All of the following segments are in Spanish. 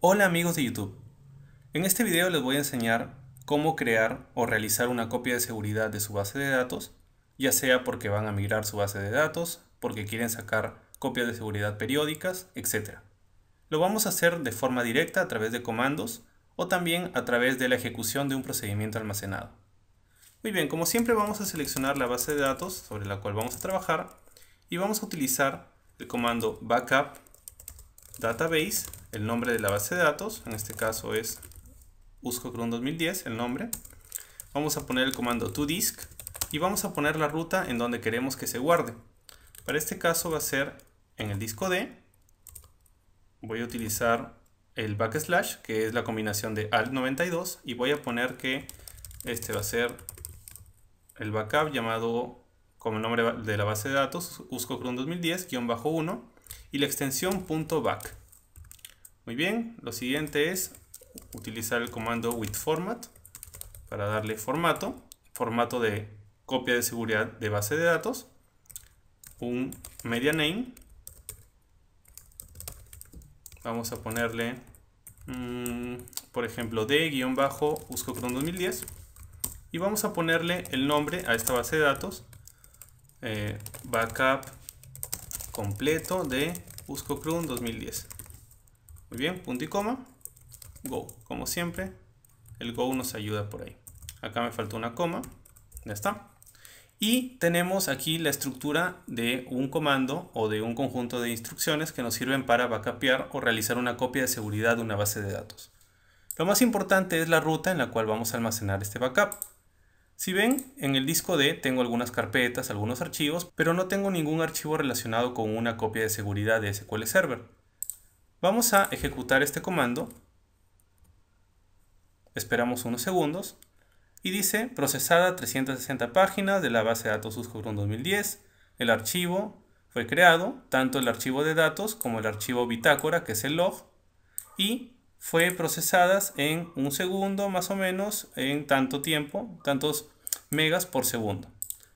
Hola amigos de YouTube. En este video les voy a enseñar cómo crear o realizar una copia de seguridad de su base de datos, ya sea porque van a migrar su base de datos, porque quieren sacar copias de seguridad periódicas, etc. Lo vamos a hacer de forma directa a través de comandos o también a través de la ejecución de un procedimiento almacenado. Muy bien, como siempre vamos a seleccionar la base de datos sobre la cual vamos a trabajar y vamos a utilizar el comando backup database el nombre de la base de datos, en este caso es USCOCRUN 2010, el nombre. Vamos a poner el comando to disk y vamos a poner la ruta en donde queremos que se guarde. Para este caso va a ser en el disco D. Voy a utilizar el backslash, que es la combinación de alt92, y voy a poner que este va a ser el backup llamado como el nombre de la base de datos, USCOCRUN 2010-1 y la extensión .back. Muy bien, lo siguiente es utilizar el comando with format para darle formato, formato de copia de seguridad de base de datos, un media name, vamos a ponerle, mm, por ejemplo, de-uscocron 2010 y vamos a ponerle el nombre a esta base de datos, eh, backup completo de uscocron 2010. Muy bien, punto y coma. Go. Como siempre, el go nos ayuda por ahí. Acá me faltó una coma. Ya está. Y tenemos aquí la estructura de un comando o de un conjunto de instrucciones que nos sirven para backupear o realizar una copia de seguridad de una base de datos. Lo más importante es la ruta en la cual vamos a almacenar este backup. Si ven, en el disco D tengo algunas carpetas, algunos archivos, pero no tengo ningún archivo relacionado con una copia de seguridad de SQL Server. Vamos a ejecutar este comando. Esperamos unos segundos. Y dice, procesada 360 páginas de la base de datos en 2010. El archivo fue creado, tanto el archivo de datos como el archivo bitácora, que es el log. Y fue procesadas en un segundo más o menos, en tanto tiempo, tantos megas por segundo.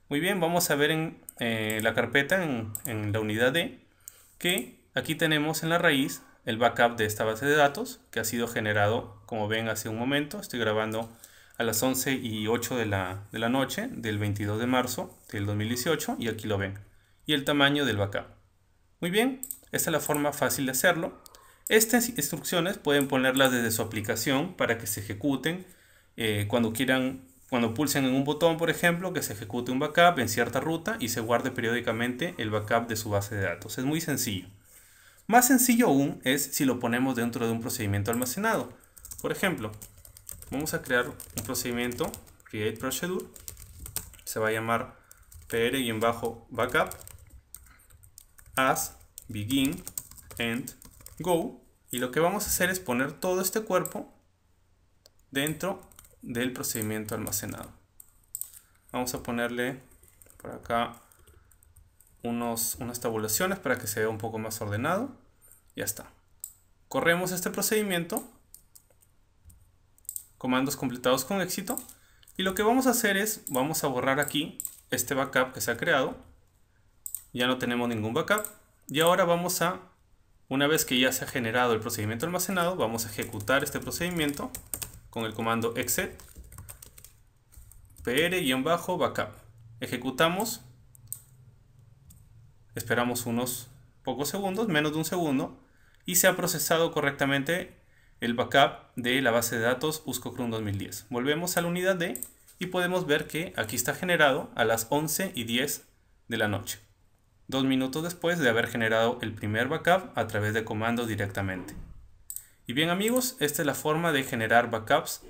Muy bien, vamos a ver en eh, la carpeta, en, en la unidad D, que aquí tenemos en la raíz el backup de esta base de datos que ha sido generado, como ven, hace un momento. Estoy grabando a las 11 y 8 de la, noche del 22 de marzo del 2018 y aquí lo ven. Y el tamaño del backup. Muy bien, esta es la forma fácil de hacerlo. Estas instrucciones pueden ponerlas desde su aplicación para que se ejecuten eh, cuando quieran, cuando pulsen en un botón, por ejemplo, que se ejecute un backup en cierta ruta y se guarde periódicamente el backup de su base de datos. Es muy sencillo. Más sencillo aún es si lo ponemos dentro de un procedimiento almacenado. Por ejemplo, vamos a crear un procedimiento create procedure. Se va a llamar pr-backup as begin end go y lo que vamos a hacer es poner todo este cuerpo dentro del procedimiento almacenado. Vamos a ponerle por acá unas tabulaciones para que se vea un poco más ordenado. Ya está. Corremos este procedimiento. Comandos completados con éxito. Y lo que vamos a hacer es, vamos a borrar aquí este backup que se ha creado. Ya no tenemos ningún backup. Y ahora vamos a, una vez que ya se ha generado el procedimiento almacenado, vamos a ejecutar este procedimiento con el comando exit pr-backup. Ejecutamos Esperamos unos pocos segundos, menos de un segundo, y se ha procesado correctamente el backup de la base de datos UscoCrun 2010. Volvemos a la unidad D y podemos ver que aquí está generado a las 11 y 10 de la noche, dos minutos después de haber generado el primer backup a través de comando directamente. Y bien amigos, esta es la forma de generar backups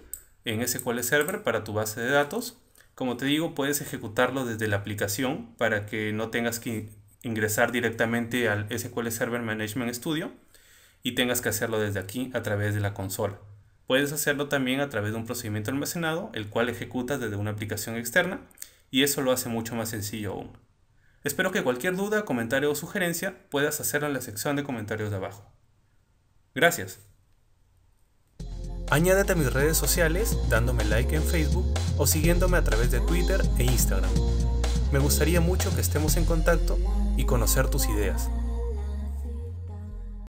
en SQL Server para tu base de datos. Como te digo, puedes ejecutarlo desde la aplicación para que no tengas que ingresar directamente al SQL Server Management Studio y tengas que hacerlo desde aquí a través de la consola. Puedes hacerlo también a través de un procedimiento almacenado, el cual ejecutas desde una aplicación externa y eso lo hace mucho más sencillo aún. Espero que cualquier duda, comentario o sugerencia puedas hacerlo en la sección de comentarios de abajo. Gracias. Añádate a mis redes sociales dándome like en Facebook o siguiéndome a través de Twitter e Instagram. Me gustaría mucho que estemos en contacto y conocer tus ideas.